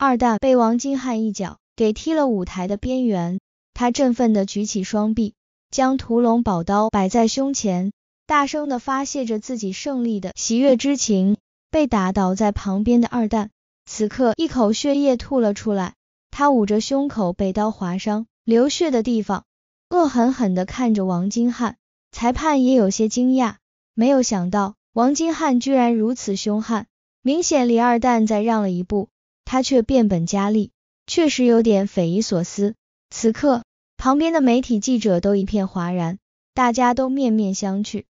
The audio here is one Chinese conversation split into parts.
二蛋被王金汉一脚给踢了舞台的边缘，他振奋的举起双臂，将屠龙宝刀摆在胸前，大声的发泄着自己胜利的喜悦之情。被打倒在旁边的二蛋，此刻一口血液吐了出来，他捂着胸口被刀划伤流血的地方，恶狠狠的看着王金汉。裁判也有些惊讶，没有想到王金汉居然如此凶悍，明显李二蛋在让了一步。他却变本加厉，确实有点匪夷所思。此刻，旁边的媒体记者都一片哗然，大家都面面相觑。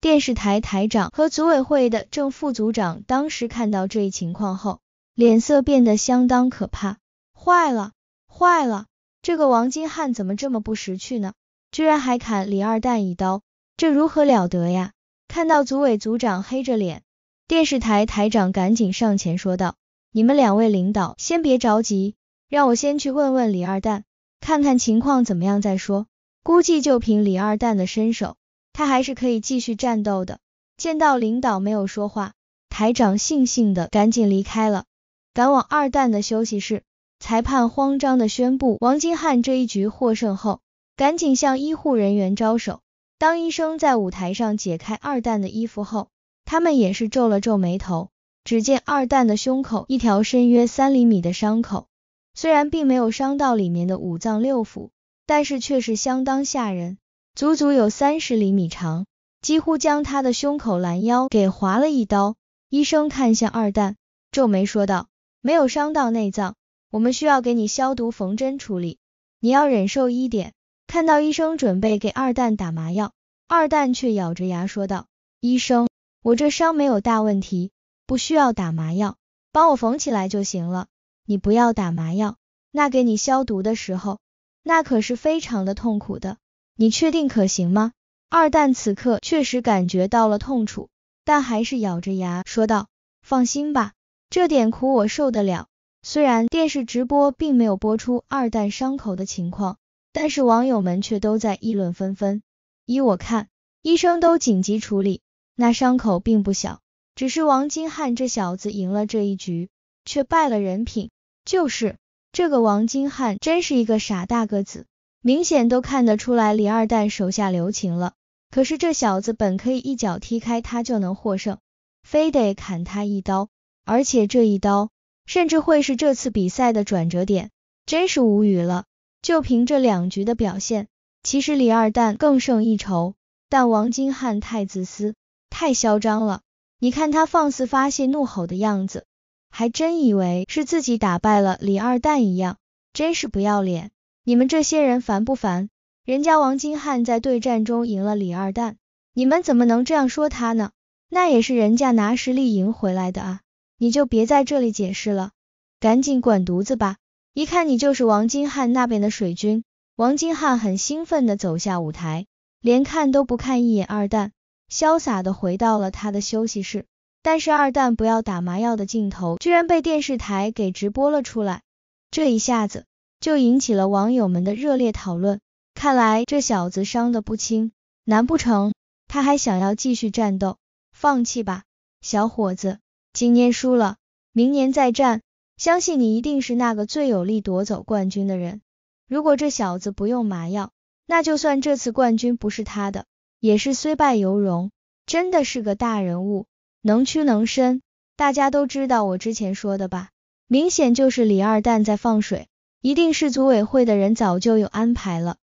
电视台台长和组委会的正副组长当时看到这一情况后，脸色变得相当可怕。坏了，坏了！这个王金汉怎么这么不识趣呢？居然还砍李二蛋一刀，这如何了得呀？看到组委组长黑着脸，电视台台长赶紧上前说道。你们两位领导先别着急，让我先去问问李二蛋，看看情况怎么样再说。估计就凭李二蛋的身手，他还是可以继续战斗的。见到领导没有说话，台长悻悻的赶紧离开了，赶往二蛋的休息室。裁判慌张的宣布王金汉这一局获胜后，赶紧向医护人员招手。当医生在舞台上解开二蛋的衣服后，他们也是皱了皱眉头。只见二蛋的胸口一条深约三厘米的伤口，虽然并没有伤到里面的五脏六腑，但是却是相当吓人，足足有三十厘米长，几乎将他的胸口拦腰给划了一刀。医生看向二蛋，皱眉说道：“没有伤到内脏，我们需要给你消毒缝针处理，你要忍受一点。”看到医生准备给二蛋打麻药，二蛋却咬着牙说道：“医生，我这伤没有大问题。”不需要打麻药，帮我缝起来就行了。你不要打麻药，那给你消毒的时候，那可是非常的痛苦的。你确定可行吗？二蛋此刻确实感觉到了痛楚，但还是咬着牙说道：“放心吧，这点苦我受得了。”虽然电视直播并没有播出二蛋伤口的情况，但是网友们却都在议论纷纷。依我看，医生都紧急处理，那伤口并不小。只是王金汉这小子赢了这一局，却败了人品。就是这个王金汉，真是一个傻大个子，明显都看得出来李二蛋手下留情了。可是这小子本可以一脚踢开他就能获胜，非得砍他一刀，而且这一刀甚至会是这次比赛的转折点，真是无语了。就凭这两局的表现，其实李二蛋更胜一筹，但王金汉太自私，太嚣张了。你看他放肆发泄、怒吼的样子，还真以为是自己打败了李二蛋一样，真是不要脸！你们这些人烦不烦？人家王金汉在对战中赢了李二蛋，你们怎么能这样说他呢？那也是人家拿实力赢回来的啊！你就别在这里解释了，赶紧滚犊子吧！一看你就是王金汉那边的水军。王金汉很兴奋的走下舞台，连看都不看一眼二蛋。潇洒的回到了他的休息室，但是二蛋不要打麻药的镜头居然被电视台给直播了出来，这一下子就引起了网友们的热烈讨论。看来这小子伤的不轻，难不成他还想要继续战斗？放弃吧，小伙子，今年输了，明年再战，相信你一定是那个最有力夺走冠军的人。如果这小子不用麻药，那就算这次冠军不是他的。也是虽败犹荣，真的是个大人物，能屈能伸。大家都知道我之前说的吧？明显就是李二蛋在放水，一定是组委会的人早就有安排了。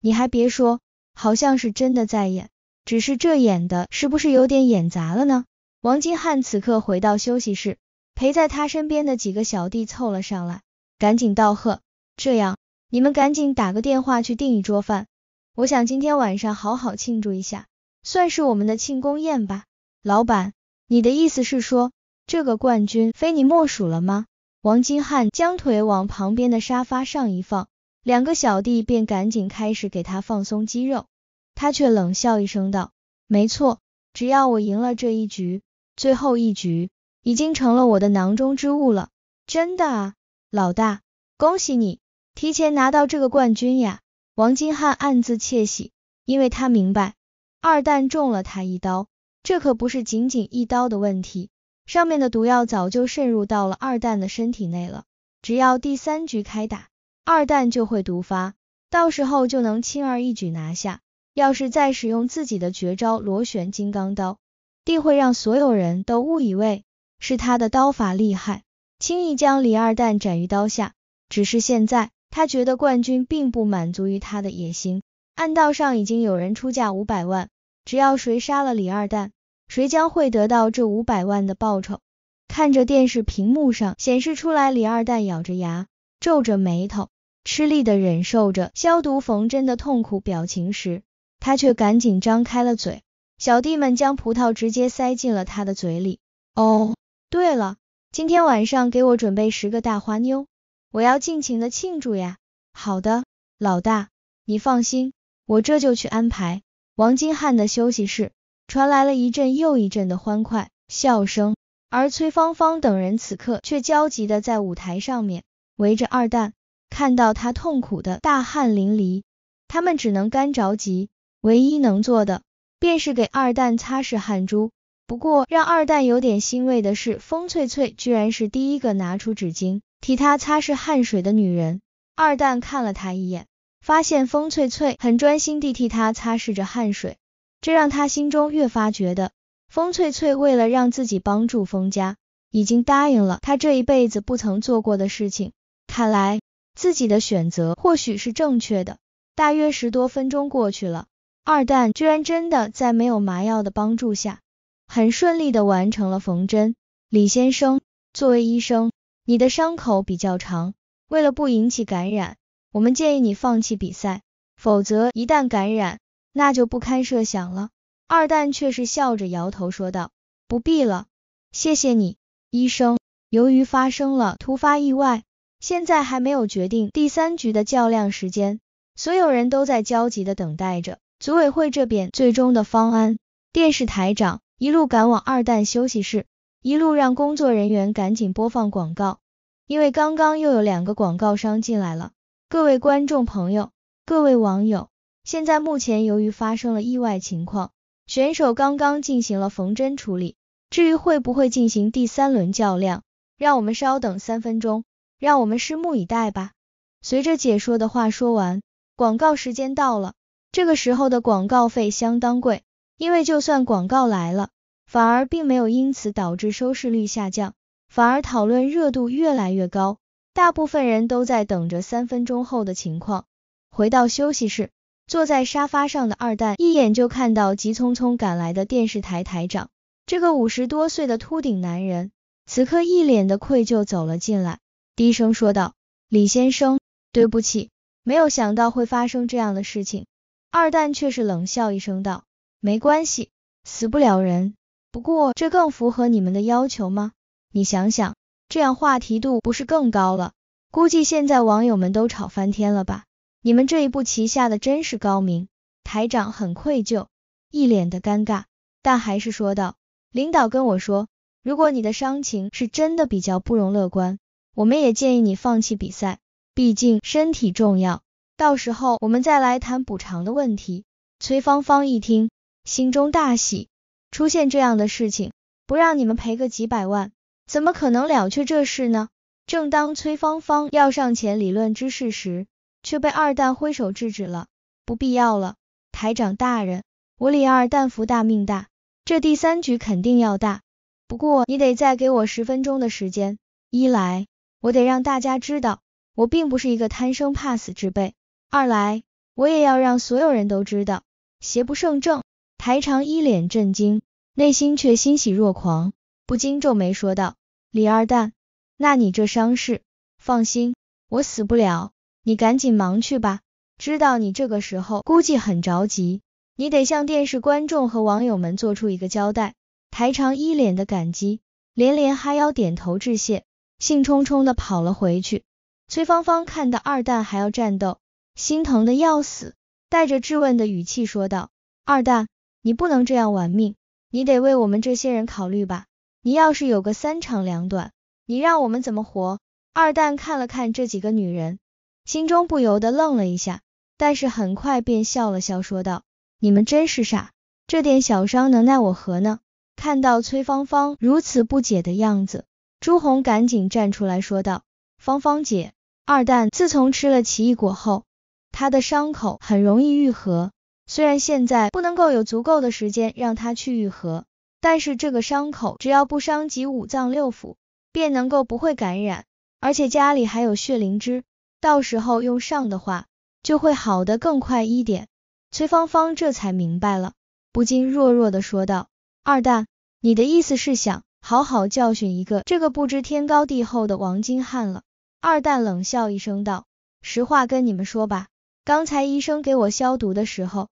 你还别说，好像是真的在演，只是这演的是不是有点演砸了呢？王金汉此刻回到休息室，陪在他身边的几个小弟凑了上来，赶紧道贺。这样，你们赶紧打个电话去订一桌饭。我想今天晚上好好庆祝一下，算是我们的庆功宴吧。老板，你的意思是说这个冠军非你莫属了吗？王金汉将腿往旁边的沙发上一放，两个小弟便赶紧开始给他放松肌肉。他却冷笑一声道：“没错，只要我赢了这一局，最后一局已经成了我的囊中之物了。”真的啊，老大，恭喜你提前拿到这个冠军呀！王金汉暗自窃喜，因为他明白，二蛋中了他一刀，这可不是仅仅一刀的问题。上面的毒药早就渗入到了二蛋的身体内了。只要第三局开打，二蛋就会毒发，到时候就能轻而易举拿下。要是再使用自己的绝招螺旋金刚刀，定会让所有人都误以为是他的刀法厉害，轻易将李二蛋斩于刀下。只是现在。他觉得冠军并不满足于他的野心，暗道上已经有人出价五百万，只要谁杀了李二蛋，谁将会得到这五百万的报酬。看着电视屏幕上显示出来李二蛋咬着牙、皱着眉头、吃力的忍受着消毒缝针的痛苦表情时，他却赶紧张开了嘴，小弟们将葡萄直接塞进了他的嘴里。哦，对了，今天晚上给我准备十个大花妞。我要尽情的庆祝呀！好的，老大，你放心，我这就去安排。王金汉的休息室传来了一阵又一阵的欢快笑声，而崔芳芳等人此刻却焦急的在舞台上面围着二蛋，看到他痛苦的大汗淋漓，他们只能干着急，唯一能做的便是给二蛋擦拭汗珠。不过让二蛋有点欣慰的是，风翠翠居然是第一个拿出纸巾。替他擦拭汗水的女人，二蛋看了他一眼，发现风翠翠很专心地替他擦拭着汗水，这让他心中越发觉得，风翠翠为了让自己帮助风家，已经答应了他这一辈子不曾做过的事情。看来自己的选择或许是正确的。大约十多分钟过去了，二蛋居然真的在没有麻药的帮助下，很顺利的完成了缝针。李先生作为医生。你的伤口比较长，为了不引起感染，我们建议你放弃比赛，否则一旦感染，那就不堪设想了。二蛋却是笑着摇头说道：“不必了，谢谢你，医生。”由于发生了突发意外，现在还没有决定第三局的较量时间，所有人都在焦急的等待着组委会这边最终的方案。电视台长一路赶往二蛋休息室。一路让工作人员赶紧播放广告，因为刚刚又有两个广告商进来了。各位观众朋友，各位网友，现在目前由于发生了意外情况，选手刚刚进行了缝针处理，至于会不会进行第三轮较量，让我们稍等三分钟，让我们拭目以待吧。随着解说的话说完，广告时间到了，这个时候的广告费相当贵，因为就算广告来了。反而并没有因此导致收视率下降，反而讨论热度越来越高。大部分人都在等着三分钟后的情况。回到休息室，坐在沙发上的二蛋一眼就看到急匆匆赶来的电视台台长，这个五十多岁的秃顶男人，此刻一脸的愧疚走了进来，低声说道：“李先生，对不起，没有想到会发生这样的事情。”二蛋却是冷笑一声道：“没关系，死不了人。”不过这更符合你们的要求吗？你想想，这样话题度不是更高了？估计现在网友们都吵翻天了吧？你们这一步棋下的真是高明。台长很愧疚，一脸的尴尬，但还是说道：“领导跟我说，如果你的伤情是真的比较不容乐观，我们也建议你放弃比赛，毕竟身体重要。到时候我们再来谈补偿的问题。”崔芳芳一听，心中大喜。出现这样的事情，不让你们赔个几百万，怎么可能了却这事呢？正当崔芳芳要上前理论之事时，却被二蛋挥手制止了。不必要了，台长大人，我李二蛋福大命大，这第三局肯定要大。不过你得再给我十分钟的时间，一来我得让大家知道，我并不是一个贪生怕死之辈；二来我也要让所有人都知道，邪不胜正。台长一脸震惊，内心却欣喜若狂，不禁皱眉说道：“李二蛋，那你这伤势……放心，我死不了。你赶紧忙去吧，知道你这个时候估计很着急，你得向电视观众和网友们做出一个交代。”台长一脸的感激，连连哈腰点头致谢，兴冲冲的跑了回去。崔芳芳看到二蛋还要战斗，心疼的要死，带着质问的语气说道：“二蛋。”你不能这样玩命，你得为我们这些人考虑吧。你要是有个三长两短，你让我们怎么活？二蛋看了看这几个女人，心中不由得愣了一下，但是很快便笑了笑，说道：“你们真是傻，这点小伤能奈我何呢？”看到崔芳芳如此不解的样子，朱红赶紧站出来说道：“芳芳姐，二蛋自从吃了奇异果后，他的伤口很容易愈合。”虽然现在不能够有足够的时间让他去愈合，但是这个伤口只要不伤及五脏六腑，便能够不会感染，而且家里还有血灵芝，到时候用上的话，就会好的更快一点。崔芳芳这才明白了，不禁弱弱的说道：“二蛋，你的意思是想好好教训一个这个不知天高地厚的王金汉了？”二蛋冷笑一声道：“实话跟你们说吧，刚才医生给我消毒的时候。”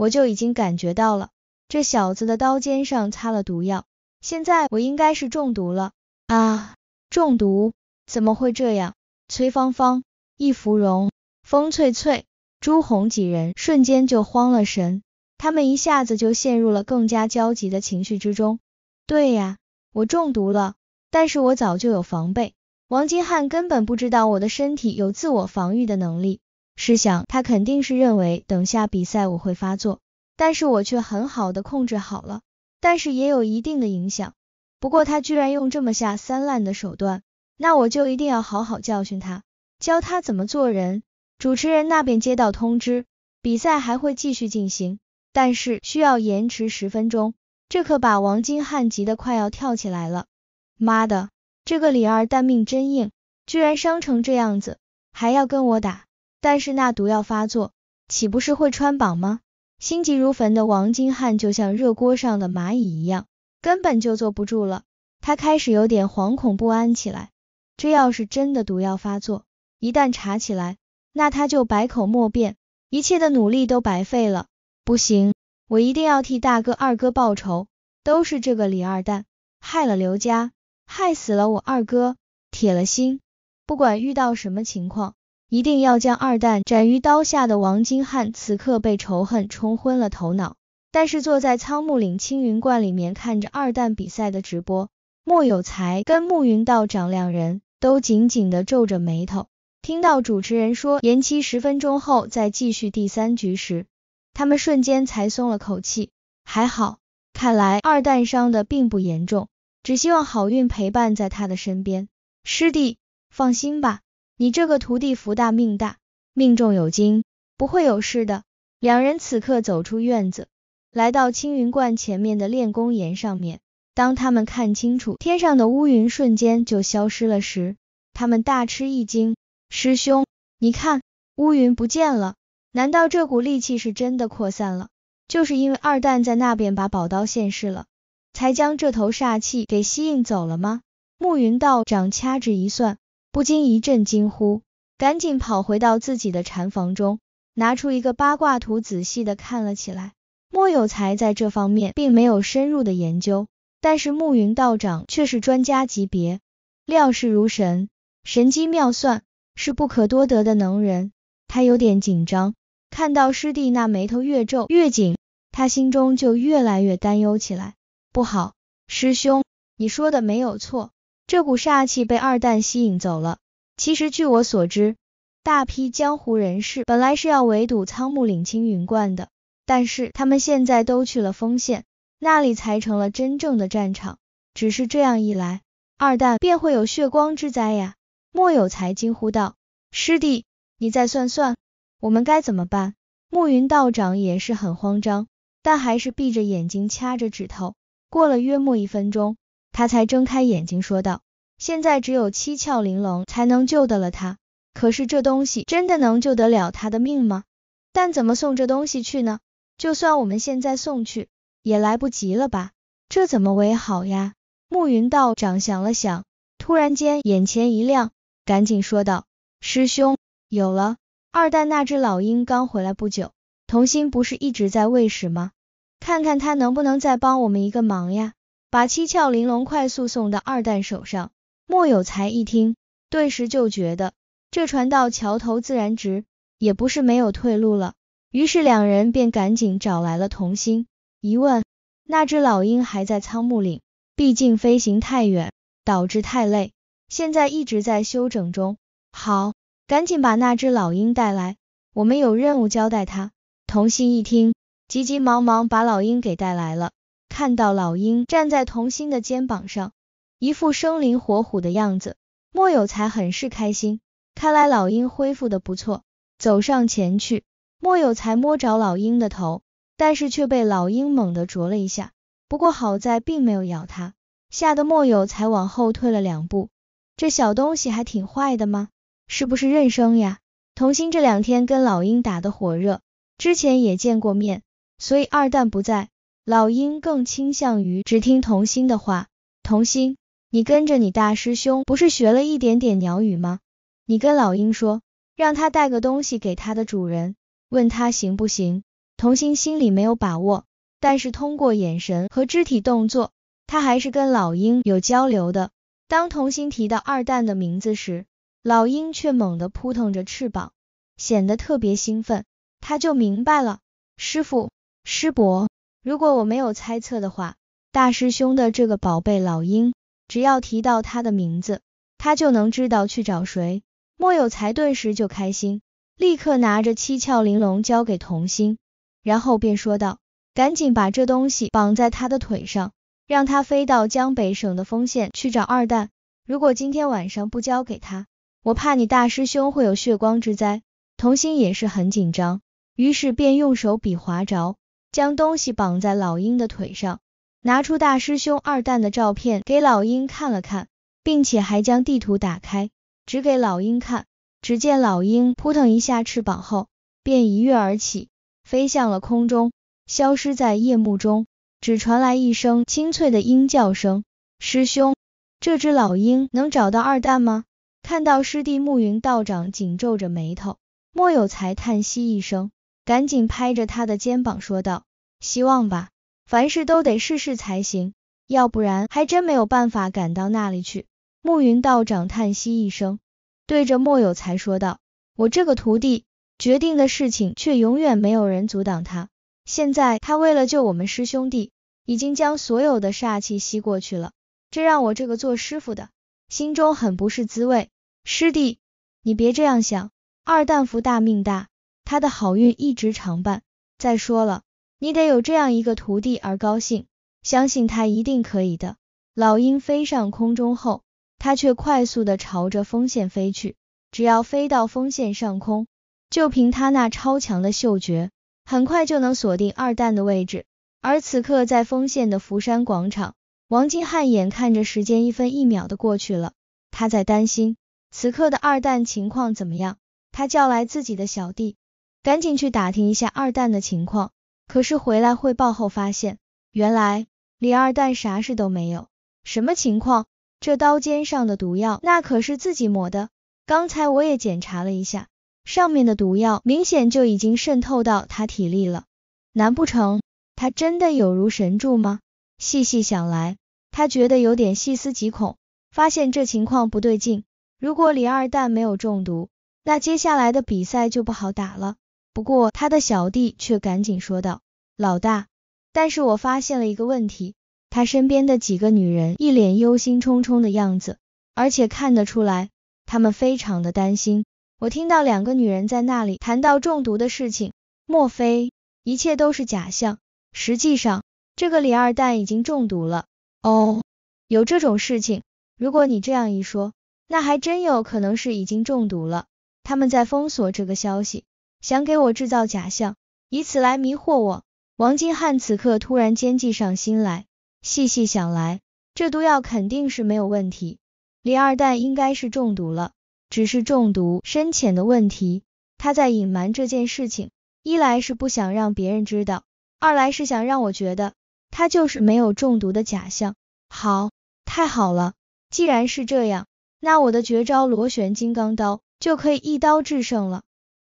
我就已经感觉到了，这小子的刀尖上擦了毒药，现在我应该是中毒了啊！中毒？怎么会这样？崔芳芳、易芙蓉、风翠翠、朱红几人瞬间就慌了神，他们一下子就陷入了更加焦急的情绪之中。对呀，我中毒了，但是我早就有防备，王金汉根本不知道我的身体有自我防御的能力。试想，他肯定是认为等下比赛我会发作，但是我却很好的控制好了，但是也有一定的影响。不过他居然用这么下三滥的手段，那我就一定要好好教训他，教他怎么做人。主持人那边接到通知，比赛还会继续进行，但是需要延迟十分钟。这可把王金汉急得快要跳起来了。妈的，这个李二蛋命真硬，居然伤成这样子，还要跟我打。但是那毒药发作，岂不是会穿帮吗？心急如焚的王金汉就像热锅上的蚂蚁一样，根本就坐不住了。他开始有点惶恐不安起来。这要是真的毒药发作，一旦查起来，那他就百口莫辩，一切的努力都白费了。不行，我一定要替大哥二哥报仇，都是这个李二蛋害了刘家，害死了我二哥。铁了心，不管遇到什么情况。一定要将二蛋斩于刀下的王金汉，此刻被仇恨冲昏了头脑。但是坐在苍木岭青云观里面看着二蛋比赛的直播，莫有才跟慕云道长两人都紧紧的皱着眉头。听到主持人说延期十分钟后再继续第三局时，他们瞬间才松了口气。还好，看来二蛋伤的并不严重，只希望好运陪伴在他的身边。师弟，放心吧。你这个徒弟福大命大，命中有金，不会有事的。两人此刻走出院子，来到青云观前面的练功岩上面。当他们看清楚天上的乌云瞬间就消失了时，他们大吃一惊。师兄，你看，乌云不见了，难道这股戾气是真的扩散了？就是因为二蛋在那边把宝刀现世了，才将这头煞气给吸引走了吗？暮云道长掐指一算。不禁一阵惊呼，赶紧跑回到自己的禅房中，拿出一个八卦图，仔细的看了起来。莫有才在这方面并没有深入的研究，但是暮云道长却是专家级别，料事如神，神机妙算，是不可多得的能人。他有点紧张，看到师弟那眉头越皱越紧，他心中就越来越担忧起来。不好，师兄，你说的没有错。这股煞气被二蛋吸引走了。其实据我所知，大批江湖人士本来是要围堵苍木岭青云观的，但是他们现在都去了丰县，那里才成了真正的战场。只是这样一来，二蛋便会有血光之灾呀！莫有才惊呼道：“师弟，你再算算，我们该怎么办？”暮云道长也是很慌张，但还是闭着眼睛掐着指头。过了约莫一分钟。他才睁开眼睛说道：“现在只有七窍玲珑才能救得了他，可是这东西真的能救得了他的命吗？但怎么送这东西去呢？就算我们现在送去，也来不及了吧？这怎么为好呀？”暮云道长想了想，突然间眼前一亮，赶紧说道：“师兄，有了！二蛋那只老鹰刚回来不久，童心不是一直在喂食吗？看看他能不能再帮我们一个忙呀？”把七窍玲珑快速送到二蛋手上。莫有才一听，顿时就觉得这船到桥头自然直，也不是没有退路了。于是两人便赶紧找来了童心，一问，那只老鹰还在苍木岭，毕竟飞行太远，导致太累，现在一直在休整中。好，赶紧把那只老鹰带来，我们有任务交代他。童心一听，急急忙忙把老鹰给带来了。看到老鹰站在童心的肩膀上，一副生灵活虎的样子，莫有才很是开心。看来老鹰恢复的不错，走上前去，莫有才摸着老鹰的头，但是却被老鹰猛地啄了一下，不过好在并没有咬他，吓得莫有才往后退了两步。这小东西还挺坏的吗？是不是认生呀？童心这两天跟老鹰打的火热，之前也见过面，所以二蛋不在。老鹰更倾向于只听童心的话。童心，你跟着你大师兄不是学了一点点鸟语吗？你跟老鹰说，让他带个东西给他的主人，问他行不行？童心心里没有把握，但是通过眼神和肢体动作，他还是跟老鹰有交流的。当童心提到二蛋的名字时，老鹰却猛地扑腾着翅膀，显得特别兴奋。他就明白了，师傅，师伯。如果我没有猜测的话，大师兄的这个宝贝老鹰，只要提到他的名字，他就能知道去找谁。莫有才顿时就开心，立刻拿着七窍玲珑交给童心，然后便说道：“赶紧把这东西绑在他的腿上，让他飞到江北省的丰县去找二蛋。如果今天晚上不交给他，我怕你大师兄会有血光之灾。”童心也是很紧张，于是便用手比划着。将东西绑在老鹰的腿上，拿出大师兄二蛋的照片给老鹰看了看，并且还将地图打开，指给老鹰看。只见老鹰扑腾一下翅膀后，便一跃而起，飞向了空中，消失在夜幕中，只传来一声清脆的鹰叫声。师兄，这只老鹰能找到二蛋吗？看到师弟暮云道长紧皱着眉头，莫有才叹息一声。赶紧拍着他的肩膀说道：“希望吧，凡事都得试试才行，要不然还真没有办法赶到那里去。”暮云道长叹息一声，对着莫有才说道：“我这个徒弟决定的事情，却永远没有人阻挡他。现在他为了救我们师兄弟，已经将所有的煞气吸过去了，这让我这个做师傅的，心中很不是滋味。”师弟，你别这样想，二蛋福大命大。他的好运一直常伴。再说了，你得有这样一个徒弟而高兴，相信他一定可以的。老鹰飞上空中后，他却快速的朝着风线飞去。只要飞到风线上空，就凭他那超强的嗅觉，很快就能锁定二蛋的位置。而此刻在丰线的福山广场，王金汉眼看着时间一分一秒的过去了，他在担心此刻的二蛋情况怎么样。他叫来自己的小弟。赶紧去打听一下二蛋的情况，可是回来汇报后发现，原来李二蛋啥事都没有。什么情况？这刀尖上的毒药那可是自己抹的，刚才我也检查了一下，上面的毒药明显就已经渗透到他体力了。难不成他真的有如神助吗？细细想来，他觉得有点细思极恐，发现这情况不对劲。如果李二蛋没有中毒，那接下来的比赛就不好打了。不过他的小弟却赶紧说道：“老大，但是我发现了一个问题。”他身边的几个女人一脸忧心忡忡的样子，而且看得出来，他们非常的担心。我听到两个女人在那里谈到中毒的事情，莫非一切都是假象？实际上，这个李二蛋已经中毒了。哦，有这种事情，如果你这样一说，那还真有可能是已经中毒了。他们在封锁这个消息。想给我制造假象，以此来迷惑我。王金汉此刻突然间计上心来，细细想来，这毒药肯定是没有问题。李二蛋应该是中毒了，只是中毒深浅的问题。他在隐瞒这件事情，一来是不想让别人知道，二来是想让我觉得他就是没有中毒的假象。好，太好了，既然是这样，那我的绝招螺旋金刚刀就可以一刀制胜了。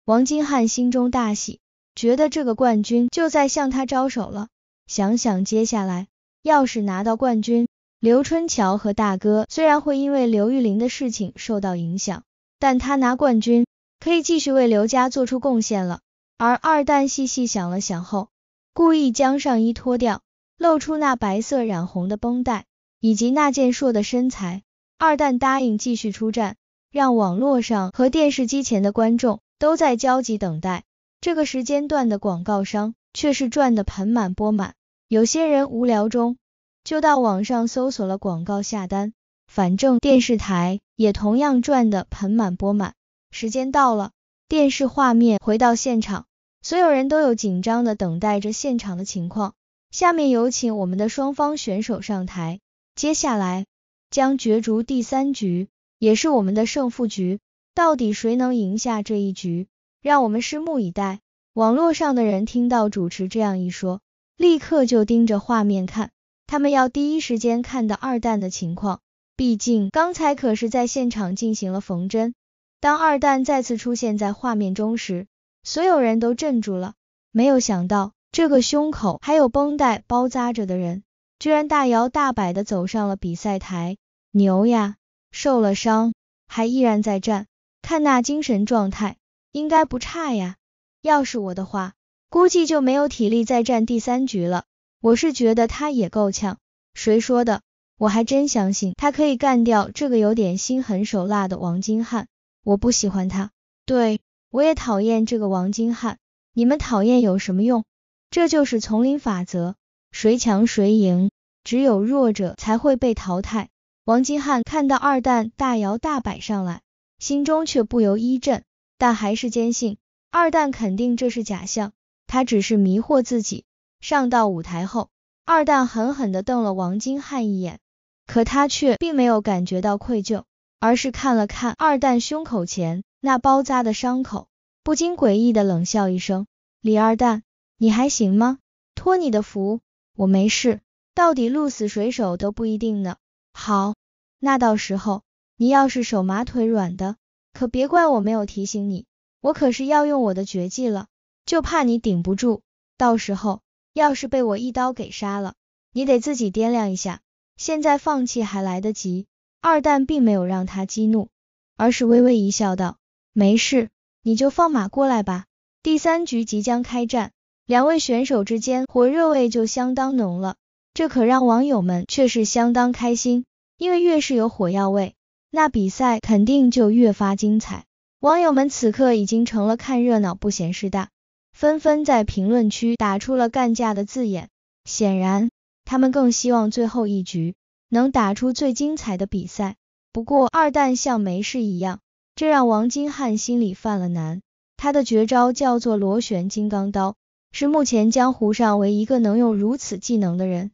王金汉心中大喜，觉得这个冠军就在向他招手了。想想接下来，要是拿到冠军，刘春桥和大哥虽然会因为刘玉玲的事情受到影响，但他拿冠军可以继续为刘家做出贡献了。而二蛋细细想了想后，故意将上衣脱掉，露出那白色染红的绷带以及那健硕的身材。二蛋答应继续出战，让网络上和电视机前的观众。都在焦急等待，这个时间段的广告商却是赚得盆满钵满。有些人无聊中就到网上搜索了广告下单，反正电视台也同样赚得盆满钵满。时间到了，电视画面回到现场，所有人都有紧张的等待着现场的情况。下面有请我们的双方选手上台，接下来将角逐第三局，也是我们的胜负局。到底谁能赢下这一局？让我们拭目以待。网络上的人听到主持这样一说，立刻就盯着画面看，他们要第一时间看到二蛋的情况。毕竟刚才可是在现场进行了缝针。当二蛋再次出现在画面中时，所有人都镇住了。没有想到，这个胸口还有绷带包扎着的人，居然大摇大摆地走上了比赛台。牛呀！受了伤还依然在战。看那精神状态，应该不差呀。要是我的话，估计就没有体力再战第三局了。我是觉得他也够呛。谁说的？我还真相信他可以干掉这个有点心狠手辣的王金汉。我不喜欢他，对，我也讨厌这个王金汉。你们讨厌有什么用？这就是丛林法则，谁强谁赢，只有弱者才会被淘汰。王金汉看到二蛋大摇大摆上来。心中却不由一震，但还是坚信二蛋肯定这是假象，他只是迷惑自己。上到舞台后，二蛋狠狠地瞪了王金汉一眼，可他却并没有感觉到愧疚，而是看了看二蛋胸口前那包扎的伤口，不禁诡异的冷笑一声：“李二蛋，你还行吗？托你的福，我没事。到底鹿死谁手都不一定呢。”好，那到时候。你要是手麻腿软的，可别怪我没有提醒你，我可是要用我的绝技了，就怕你顶不住。到时候要是被我一刀给杀了，你得自己掂量一下。现在放弃还来得及。二蛋并没有让他激怒，而是微微一笑，道：“没事，你就放马过来吧。”第三局即将开战，两位选手之间火热味就相当浓了，这可让网友们却是相当开心，因为越是有火药味。那比赛肯定就越发精彩。网友们此刻已经成了看热闹不嫌事大，纷纷在评论区打出了“干架”的字眼。显然，他们更希望最后一局能打出最精彩的比赛。不过二蛋像没事一样，这让王金汉心里犯了难。他的绝招叫做螺旋金刚刀，是目前江湖上唯一个能用如此技能的人。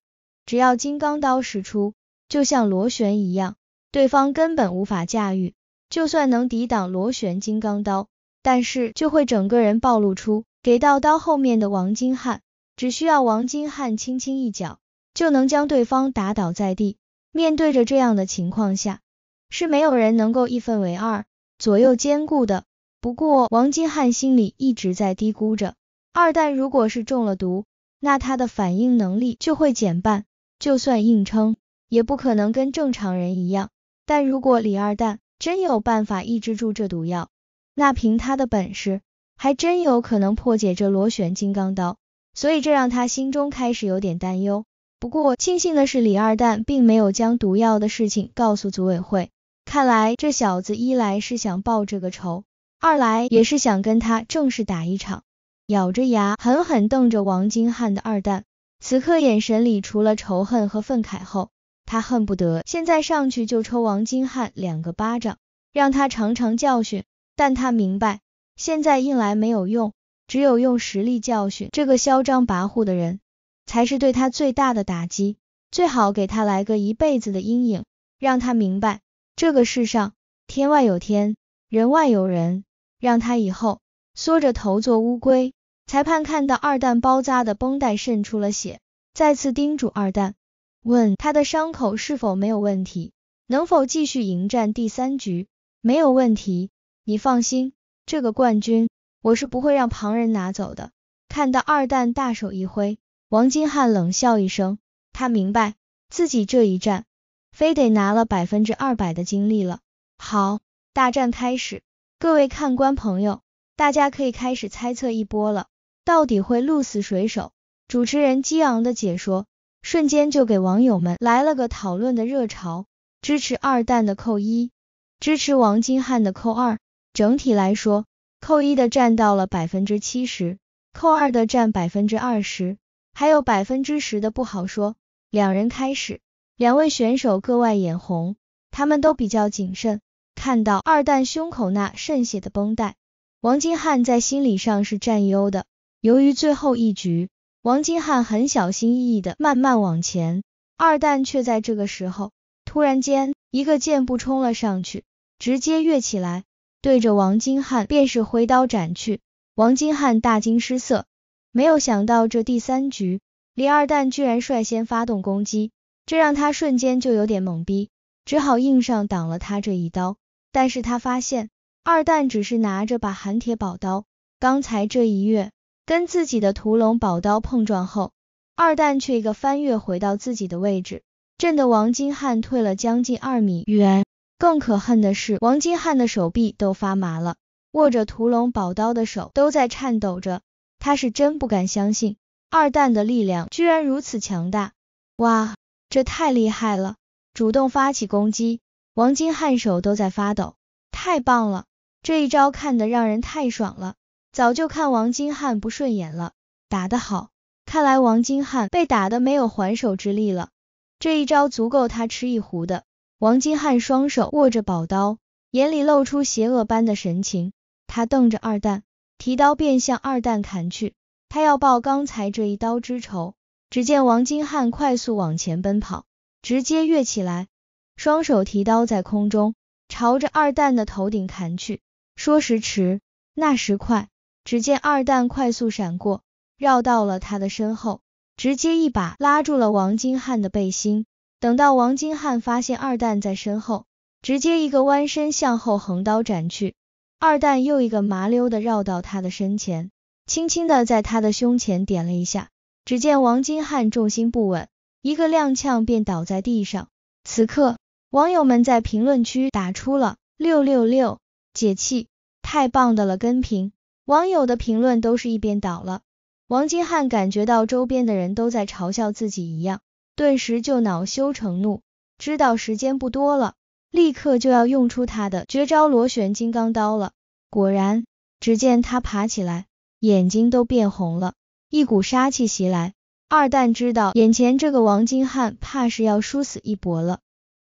只要金刚刀使出，就像螺旋一样。对方根本无法驾驭，就算能抵挡螺旋金刚刀，但是就会整个人暴露出给到刀后面的王金汉，只需要王金汉轻轻一脚，就能将对方打倒在地。面对着这样的情况下，是没有人能够一分为二，左右兼顾的。不过王金汉心里一直在低估着，二代如果是中了毒，那他的反应能力就会减半，就算硬撑，也不可能跟正常人一样。但如果李二蛋真有办法抑制住这毒药，那凭他的本事，还真有可能破解这螺旋金刚刀。所以这让他心中开始有点担忧。不过庆幸的是，李二蛋并没有将毒药的事情告诉组委会。看来这小子一来是想报这个仇，二来也是想跟他正式打一场。咬着牙，狠狠瞪着王金汉的二蛋，此刻眼神里除了仇恨和愤慨后。他恨不得现在上去就抽王金汉两个巴掌，让他尝尝教训。但他明白，现在硬来没有用，只有用实力教训这个嚣张跋扈的人，才是对他最大的打击。最好给他来个一辈子的阴影，让他明白这个世上天外有天，人外有人，让他以后缩着头做乌龟。裁判看到二蛋包扎的绷带渗出了血，再次叮嘱二蛋。问他的伤口是否没有问题，能否继续迎战第三局？没有问题，你放心，这个冠军我是不会让旁人拿走的。看到二蛋大手一挥，王金汉冷笑一声，他明白自己这一战，非得拿了百分之二百的精力了。好，大战开始，各位看官朋友，大家可以开始猜测一波了，到底会鹿死谁手？主持人激昂的解说。瞬间就给网友们来了个讨论的热潮，支持二蛋的扣一，支持王金汉的扣二。整体来说，扣一的占到了百分之七十，扣二的占百分之二十，还有百分之十的不好说。两人开始，两位选手各外眼红，他们都比较谨慎。看到二蛋胸口那渗血的绷带，王金汉在心理上是占优的。由于最后一局。王金汉很小心翼翼的慢慢往前，二蛋却在这个时候突然间一个箭步冲了上去，直接跃起来，对着王金汉便是挥刀斩去。王金汉大惊失色，没有想到这第三局李二蛋居然率先发动攻击，这让他瞬间就有点懵逼，只好硬上挡了他这一刀。但是他发现二蛋只是拿着把寒铁宝刀，刚才这一跃。跟自己的屠龙宝刀碰撞后，二蛋却一个翻越回到自己的位置，震得王金汉退了将近二米远。更可恨的是，王金汉的手臂都发麻了，握着屠龙宝刀的手都在颤抖着。他是真不敢相信，二蛋的力量居然如此强大！哇，这太厉害了！主动发起攻击，王金汉手都在发抖。太棒了，这一招看得让人太爽了。早就看王金汉不顺眼了，打得好！看来王金汉被打的没有还手之力了，这一招足够他吃一壶的。王金汉双手握着宝刀，眼里露出邪恶般的神情，他瞪着二蛋，提刀便向二蛋砍去，他要报刚才这一刀之仇。只见王金汉快速往前奔跑，直接跃起来，双手提刀在空中朝着二蛋的头顶砍去。说时迟，那时快。只见二蛋快速闪过，绕到了他的身后，直接一把拉住了王金汉的背心。等到王金汉发现二蛋在身后，直接一个弯身向后横刀斩去。二蛋又一个麻溜的绕到他的身前，轻轻的在他的胸前点了一下。只见王金汉重心不稳，一个踉跄便倒在地上。此刻，网友们在评论区打出了六六六，解气，太棒的了，跟评。网友的评论都是一边倒了，王金汉感觉到周边的人都在嘲笑自己一样，顿时就恼羞成怒，知道时间不多了，立刻就要用出他的绝招螺旋金刚刀了。果然，只见他爬起来，眼睛都变红了，一股杀气袭来。二蛋知道眼前这个王金汉怕是要殊死一搏了，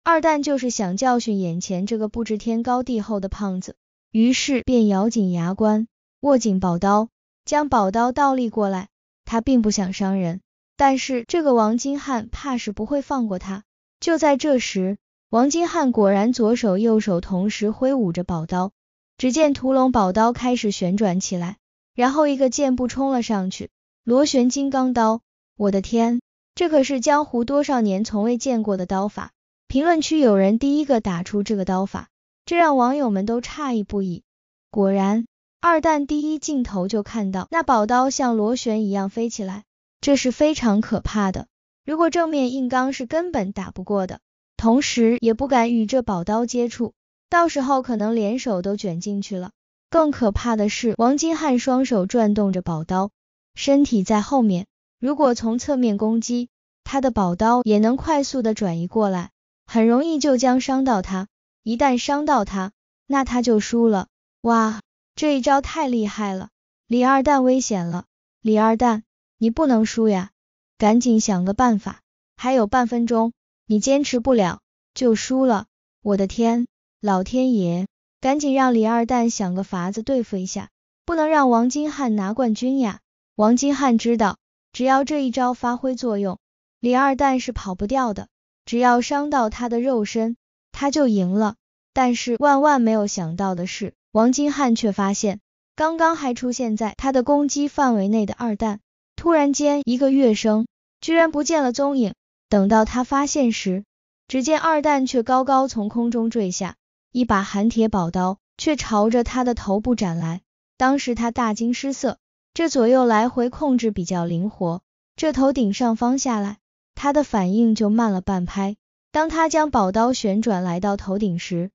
二蛋就是想教训眼前这个不知天高地厚的胖子，于是便咬紧牙关。握紧宝刀，将宝刀倒立过来。他并不想伤人，但是这个王金汉怕是不会放过他。就在这时，王金汉果然左手右手同时挥舞着宝刀，只见屠龙宝刀开始旋转起来，然后一个箭步冲了上去，螺旋金刚刀！我的天，这可是江湖多少年从未见过的刀法。评论区有人第一个打出这个刀法，这让网友们都诧异不已。果然。二蛋第一镜头就看到那宝刀像螺旋一样飞起来，这是非常可怕的。如果正面硬刚是根本打不过的，同时也不敢与这宝刀接触，到时候可能连手都卷进去了。更可怕的是，王金汉双手转动着宝刀，身体在后面，如果从侧面攻击，他的宝刀也能快速的转移过来，很容易就将伤到他。一旦伤到他，那他就输了。哇！这一招太厉害了，李二蛋危险了！李二蛋，你不能输呀！赶紧想个办法，还有半分钟，你坚持不了就输了！我的天，老天爷，赶紧让李二蛋想个法子对付一下，不能让王金汉拿冠军呀！王金汉知道，只要这一招发挥作用，李二蛋是跑不掉的，只要伤到他的肉身，他就赢了。但是万万没有想到的是。王金汉却发现，刚刚还出现在他的攻击范围内的二蛋，突然间一个跃升，居然不见了踪影。等到他发现时，只见二蛋却高高从空中坠下，一把寒铁宝刀却朝着他的头部斩来。当时他大惊失色，这左右来回控制比较灵活，这头顶上方下来，他的反应就慢了半拍。当他将宝刀旋转来到头顶时，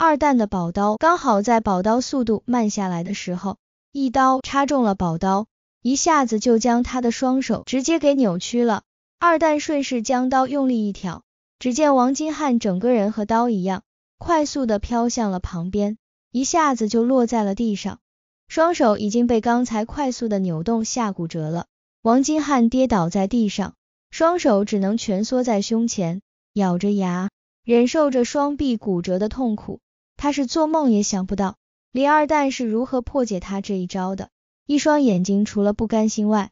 二蛋的宝刀刚好在宝刀速度慢下来的时候，一刀插中了宝刀，一下子就将他的双手直接给扭曲了。二蛋顺势将刀用力一挑，只见王金汉整个人和刀一样，快速的飘向了旁边，一下子就落在了地上，双手已经被刚才快速的扭动下骨折了。王金汉跌倒在地上，双手只能蜷缩在胸前，咬着牙，忍受着双臂骨折的痛苦。他是做梦也想不到，李二蛋是如何破解他这一招的。一双眼睛除了不甘心外，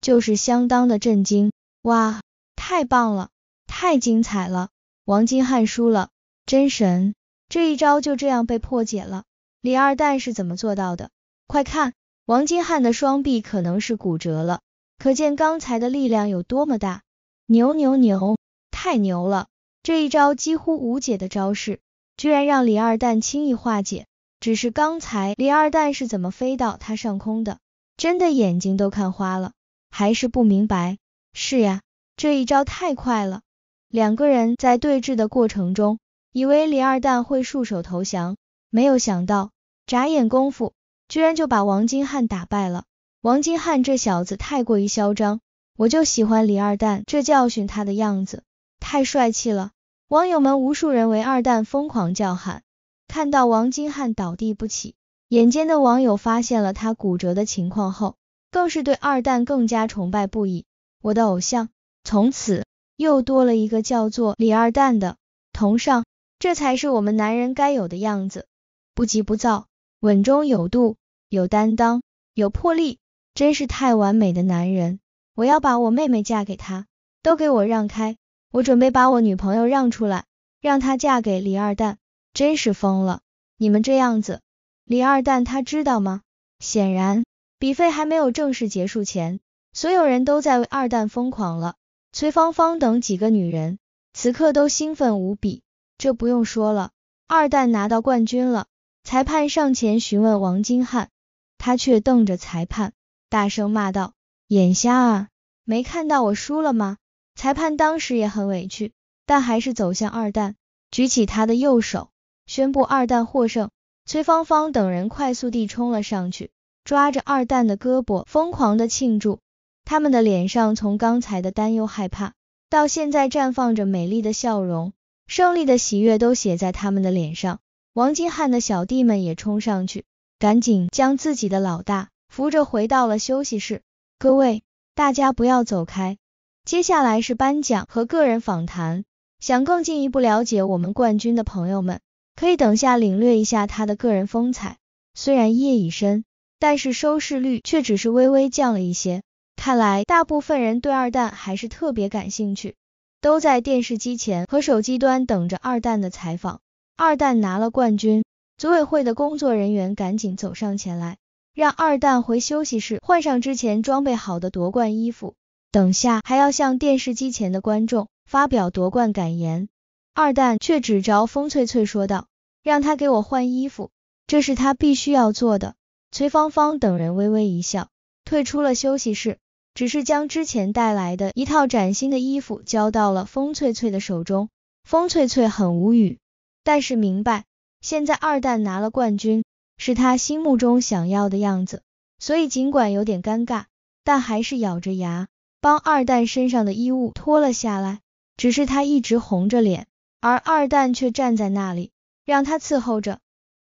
就是相当的震惊。哇，太棒了，太精彩了！王金汉输了，真神！这一招就这样被破解了。李二蛋是怎么做到的？快看，王金汉的双臂可能是骨折了，可见刚才的力量有多么大。牛牛牛，太牛了！这一招几乎无解的招式。居然让李二蛋轻易化解，只是刚才李二蛋是怎么飞到他上空的？真的眼睛都看花了，还是不明白。是呀，这一招太快了。两个人在对峙的过程中，以为李二蛋会束手投降，没有想到，眨眼功夫，居然就把王金汉打败了。王金汉这小子太过于嚣张，我就喜欢李二蛋这教训他的样子，太帅气了。网友们无数人为二蛋疯狂叫喊，看到王金汉倒地不起，眼尖的网友发现了他骨折的情况后，更是对二蛋更加崇拜不已。我的偶像，从此又多了一个叫做李二蛋的。同上，这才是我们男人该有的样子，不急不躁，稳中有度，有担当，有魄力，真是太完美的男人。我要把我妹妹嫁给他，都给我让开。我准备把我女朋友让出来，让她嫁给李二蛋，真是疯了！你们这样子，李二蛋他知道吗？显然，比费还没有正式结束前，所有人都在为二蛋疯狂了。崔芳芳等几个女人，此刻都兴奋无比。这不用说了，二蛋拿到冠军了。裁判上前询问王金汉，他却瞪着裁判，大声骂道：“眼瞎啊，没看到我输了吗？”裁判当时也很委屈，但还是走向二蛋，举起他的右手，宣布二蛋获胜。崔芳芳等人快速地冲了上去，抓着二蛋的胳膊，疯狂地庆祝。他们的脸上从刚才的担忧、害怕，到现在绽放着美丽的笑容，胜利的喜悦都写在他们的脸上。王金汉的小弟们也冲上去，赶紧将自己的老大扶着回到了休息室。各位，大家不要走开。接下来是颁奖和个人访谈，想更进一步了解我们冠军的朋友们，可以等下领略一下他的个人风采。虽然夜已深，但是收视率却只是微微降了一些。看来大部分人对二蛋还是特别感兴趣，都在电视机前和手机端等着二蛋的采访。二蛋拿了冠军，组委会的工作人员赶紧走上前来，让二蛋回休息室换上之前装备好的夺冠衣服。等下还要向电视机前的观众发表夺冠感言，二蛋却指着风翠翠说道：“让他给我换衣服，这是他必须要做的。”崔芳芳等人微微一笑，退出了休息室，只是将之前带来的一套崭新的衣服交到了风翠翠的手中。风翠翠很无语，但是明白现在二蛋拿了冠军是他心目中想要的样子，所以尽管有点尴尬，但还是咬着牙。帮二蛋身上的衣物脱了下来，只是她一直红着脸，而二蛋却站在那里，让她伺候着。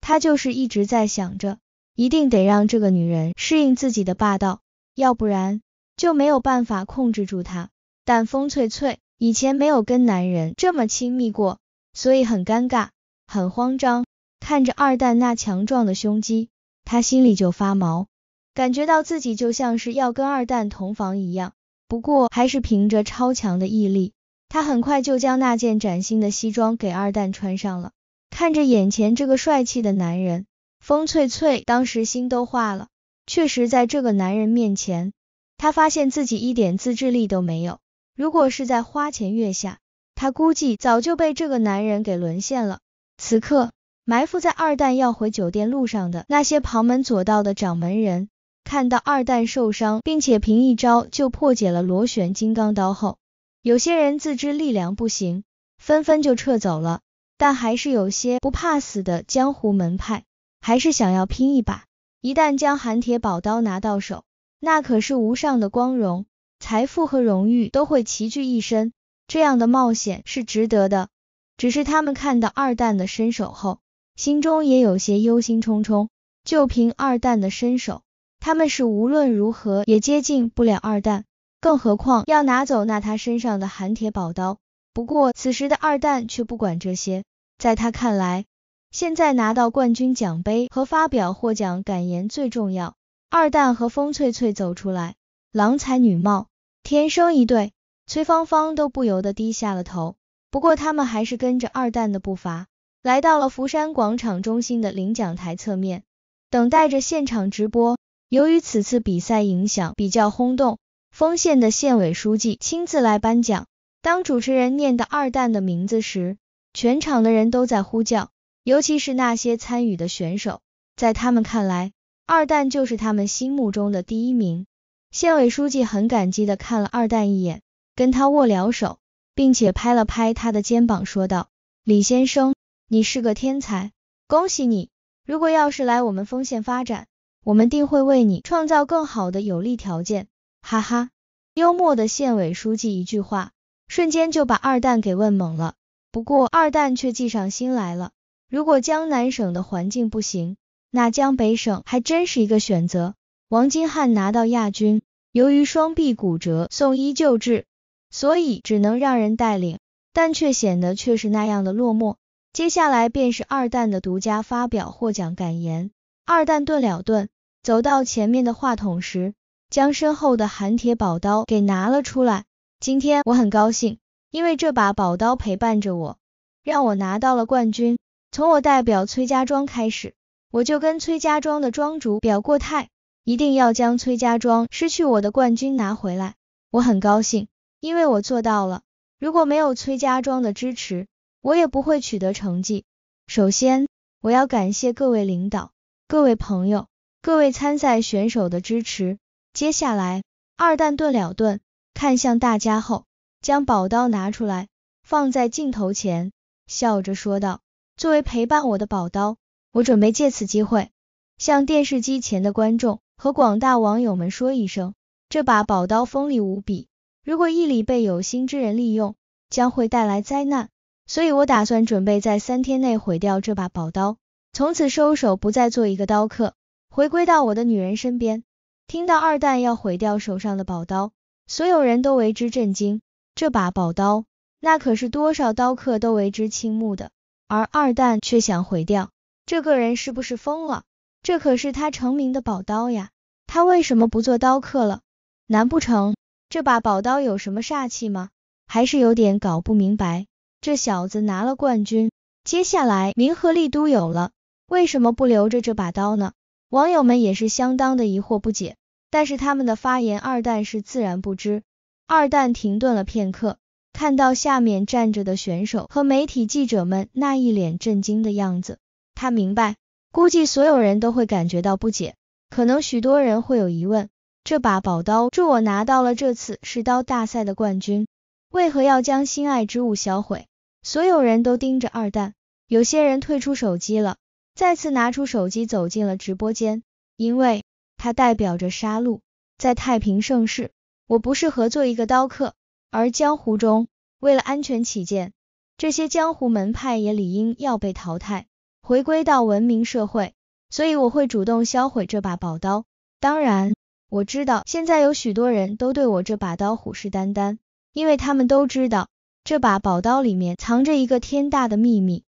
他就是一直在想着，一定得让这个女人适应自己的霸道，要不然就没有办法控制住她。但风翠翠以前没有跟男人这么亲密过，所以很尴尬，很慌张，看着二蛋那强壮的胸肌，她心里就发毛，感觉到自己就像是要跟二蛋同房一样。不过还是凭着超强的毅力，他很快就将那件崭新的西装给二蛋穿上了。看着眼前这个帅气的男人，风翠翠当时心都化了。确实，在这个男人面前，他发现自己一点自制力都没有。如果是在花前月下，他估计早就被这个男人给沦陷了。此刻，埋伏在二蛋要回酒店路上的那些旁门左道的掌门人。看到二蛋受伤，并且凭一招就破解了螺旋金刚刀后，有些人自知力量不行，纷纷就撤走了。但还是有些不怕死的江湖门派，还是想要拼一把。一旦将寒铁宝刀拿到手，那可是无上的光荣，财富和荣誉都会齐聚一身。这样的冒险是值得的。只是他们看到二蛋的身手后，心中也有些忧心忡忡。就凭二蛋的身手。他们是无论如何也接近不了二蛋，更何况要拿走那他身上的寒铁宝刀。不过此时的二蛋却不管这些，在他看来，现在拿到冠军奖杯和发表获奖感言最重要。二蛋和风翠翠走出来，郎才女貌，天生一对，崔芳芳都不由得低下了头。不过他们还是跟着二蛋的步伐，来到了福山广场中心的领奖台侧面，等待着现场直播。由于此次比赛影响比较轰动，丰县的县委书记亲自来颁奖。当主持人念到二蛋的名字时，全场的人都在呼叫，尤其是那些参与的选手，在他们看来，二蛋就是他们心目中的第一名。县委书记很感激的看了二蛋一眼，跟他握了手，并且拍了拍他的肩膀，说道：“李先生，你是个天才，恭喜你！如果要是来我们丰县发展。”我们定会为你创造更好的有利条件，哈哈，幽默的县委书记一句话，瞬间就把二蛋给问懵了。不过二蛋却计上心来了，如果江南省的环境不行，那江北省还真是一个选择。王金汉拿到亚军，由于双臂骨折送医救治，所以只能让人带领，但却显得却是那样的落寞。接下来便是二蛋的独家发表获奖感言。二蛋顿了顿，走到前面的话筒时，将身后的寒铁宝刀给拿了出来。今天我很高兴，因为这把宝刀陪伴着我，让我拿到了冠军。从我代表崔家庄开始，我就跟崔家庄的庄主表过态，一定要将崔家庄失去我的冠军拿回来。我很高兴，因为我做到了。如果没有崔家庄的支持，我也不会取得成绩。首先，我要感谢各位领导。各位朋友，各位参赛选手的支持。接下来，二蛋顿了顿，看向大家后，将宝刀拿出来，放在镜头前，笑着说道：“作为陪伴我的宝刀，我准备借此机会，向电视机前的观众和广大网友们说一声，这把宝刀锋利无比，如果一里被有心之人利用，将会带来灾难。所以我打算准备在三天内毁掉这把宝刀。”从此收手，不再做一个刀客，回归到我的女人身边。听到二蛋要毁掉手上的宝刀，所有人都为之震惊。这把宝刀，那可是多少刀客都为之倾慕的，而二蛋却想毁掉，这个人是不是疯了？这可是他成名的宝刀呀，他为什么不做刀客了？难不成这把宝刀有什么煞气吗？还是有点搞不明白。这小子拿了冠军，接下来名和利都有了。为什么不留着这把刀呢？网友们也是相当的疑惑不解，但是他们的发言二蛋是自然不知。二蛋停顿了片刻，看到下面站着的选手和媒体记者们那一脸震惊的样子，他明白，估计所有人都会感觉到不解，可能许多人会有疑问：这把宝刀助我拿到了这次试刀大赛的冠军，为何要将心爱之物销毁？所有人都盯着二蛋，有些人退出手机了。再次拿出手机走进了直播间，因为它代表着杀戮。在太平盛世，我不适合做一个刀客，而江湖中，为了安全起见，这些江湖门派也理应要被淘汰，回归到文明社会。所以我会主动销毁这把宝刀。当然，我知道现在有许多人都对我这把刀虎视眈眈，因为他们都知道这把宝刀里面藏着一个天大的秘密。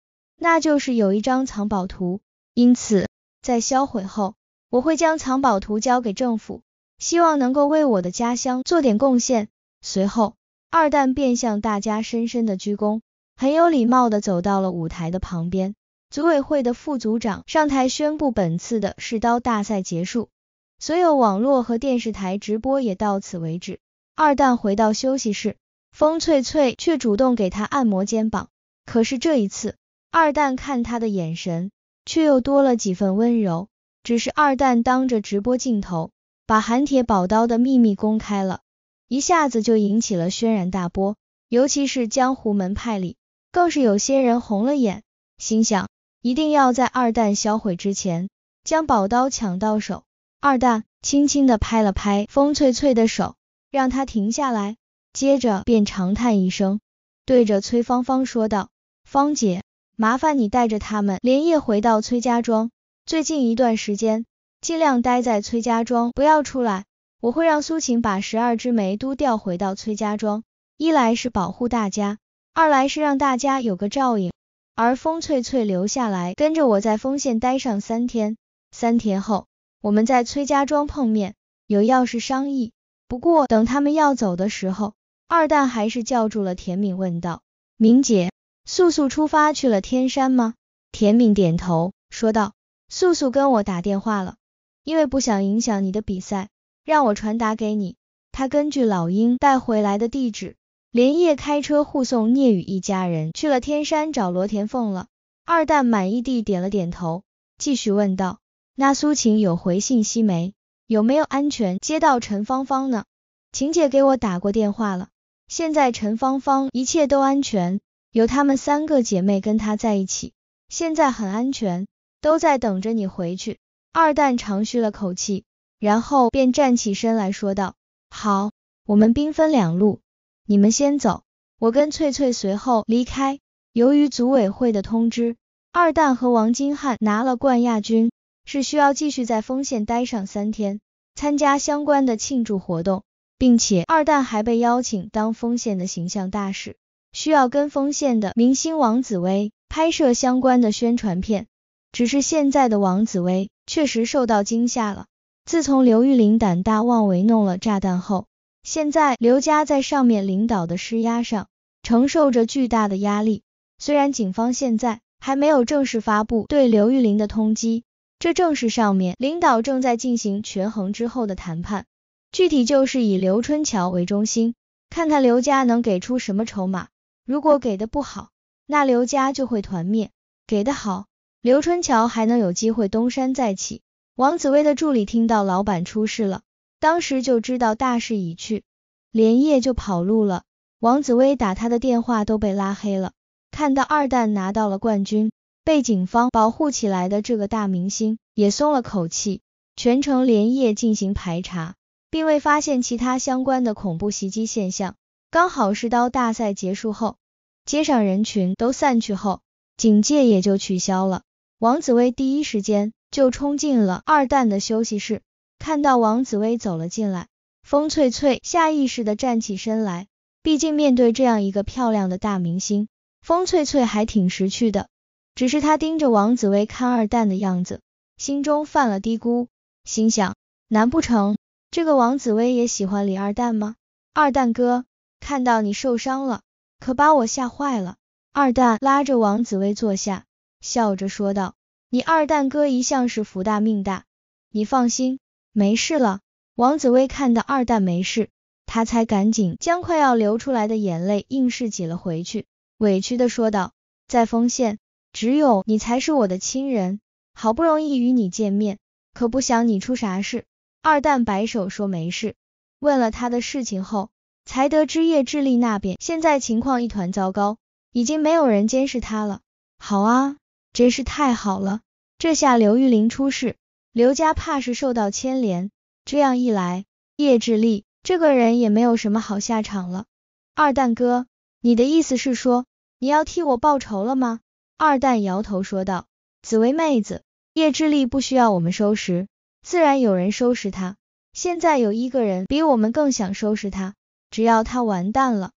那就是有一张藏宝图，因此在销毁后，我会将藏宝图交给政府，希望能够为我的家乡做点贡献。随后，二蛋便向大家深深的鞠躬，很有礼貌的走到了舞台的旁边。组委会的副组长上台宣布本次的试刀大赛结束，所有网络和电视台直播也到此为止。二蛋回到休息室，风翠翠却主动给他按摩肩膀，可是这一次。二蛋看他的眼神，却又多了几分温柔。只是二蛋当着直播镜头，把韩铁宝刀的秘密公开了，一下子就引起了轩然大波。尤其是江湖门派里，更是有些人红了眼，心想一定要在二蛋销毁之前，将宝刀抢到手。二蛋轻轻的拍了拍风翠翠的手，让她停下来，接着便长叹一声，对着崔芳芳说道：“芳姐。”麻烦你带着他们连夜回到崔家庄，最近一段时间尽量待在崔家庄，不要出来。我会让苏晴把十二支梅都调回到崔家庄，一来是保护大家，二来是让大家有个照应。而风翠翠留下来，跟着我在丰县待上三天，三天后我们在崔家庄碰面，有要事商议。不过等他们要走的时候，二蛋还是叫住了田敏，问道：“敏姐。”素素出发去了天山吗？田敏点头说道：“素素跟我打电话了，因为不想影响你的比赛，让我传达给你。他根据老鹰带回来的地址，连夜开车护送聂宇一家人去了天山找罗田凤了。”二蛋满意地点了点头，继续问道：“那苏晴有回信息没？有没有安全接到陈芳芳呢？晴姐给我打过电话了，现在陈芳芳一切都安全。”有她们三个姐妹跟他在一起，现在很安全，都在等着你回去。二蛋长吁了口气，然后便站起身来说道：“好，我们兵分两路，你们先走，我跟翠翠随后离开。”由于组委会的通知，二蛋和王金汉拿了冠亚军，是需要继续在丰县待上三天，参加相关的庆祝活动，并且二蛋还被邀请当丰县的形象大使。需要跟风线的明星王紫薇拍摄相关的宣传片，只是现在的王紫薇确实受到惊吓了。自从刘玉玲胆大妄为弄了炸弹后，现在刘家在上面领导的施压上承受着巨大的压力。虽然警方现在还没有正式发布对刘玉玲的通缉，这正是上面领导正在进行权衡之后的谈判，具体就是以刘春桥为中心，看看刘家能给出什么筹码。如果给的不好，那刘家就会团灭；给的好，刘春桥还能有机会东山再起。王紫薇的助理听到老板出事了，当时就知道大势已去，连夜就跑路了。王紫薇打他的电话都被拉黑了。看到二蛋拿到了冠军，被警方保护起来的这个大明星也松了口气，全程连夜进行排查，并未发现其他相关的恐怖袭击现象。刚好是刀大赛结束后。街上人群都散去后，警戒也就取消了。王紫薇第一时间就冲进了二蛋的休息室。看到王紫薇走了进来，风翠翠下意识的站起身来。毕竟面对这样一个漂亮的大明星，风翠翠还挺识趣的。只是她盯着王紫薇看二蛋的样子，心中犯了嘀咕，心想：难不成这个王紫薇也喜欢李二蛋吗？二蛋哥，看到你受伤了。可把我吓坏了！二蛋拉着王紫薇坐下，笑着说道：“你二蛋哥一向是福大命大，你放心，没事了。”王紫薇看到二蛋没事，他才赶紧将快要流出来的眼泪硬是挤了回去，委屈的说道：“在丰县，只有你才是我的亲人，好不容易与你见面，可不想你出啥事。”二蛋摆手说：“没事。”问了他的事情后。才得知叶智丽那边现在情况一团糟糕，已经没有人监视他了。好啊，真是太好了。这下刘玉玲出事，刘家怕是受到牵连。这样一来，叶智丽这个人也没有什么好下场了。二蛋哥，你的意思是说你要替我报仇了吗？二蛋摇头说道：“紫薇妹子，叶智丽不需要我们收拾，自然有人收拾他。现在有一个人比我们更想收拾他。”只要他完蛋了，